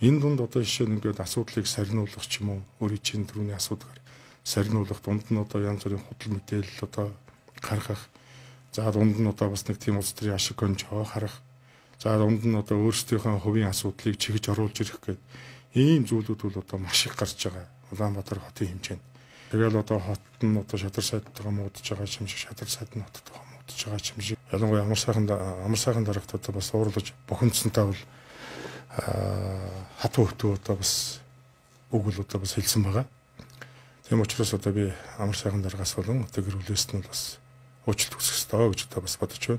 Энэ дунд одоо жишээ нь ингээд асуудлыг сарниулах ч юм уу өөрийн чин төрөний асуудгаар сарниулах дунд нь одоо янз бүрийн худал мэдээлэл одоо гаргах за дунд нь одоо бас нэг тийм улс төрийн ашиг гонжоо харах за дунд нь одоо өөрсдийнхөө хувийн асуудлыг чигж оруулж ирэх гэдэг ийм зүйлүүд бол одоо маш их гарч байгаа Улаанбаатар хотын хэмжээнд. Тэгэл одоо хот нь одоо шатар сайдтайгаа муудаж байгаа юм шиг шатар сайд нь хоттой муудаж байгаа юм шиг. Ялангуяа амар сайхан амар сайхан дарагт одоо бас уурлаж бухимдсантай бол хатуу хөтөө одоо бас үг л одоо бас хэлсэн байгаа. Тийм учраас одоо би амар сайхан дараагаас болон одоо гэр бүлээс нь бас уучлалт хүсэх ёстой гэж одоо бас бодож байна.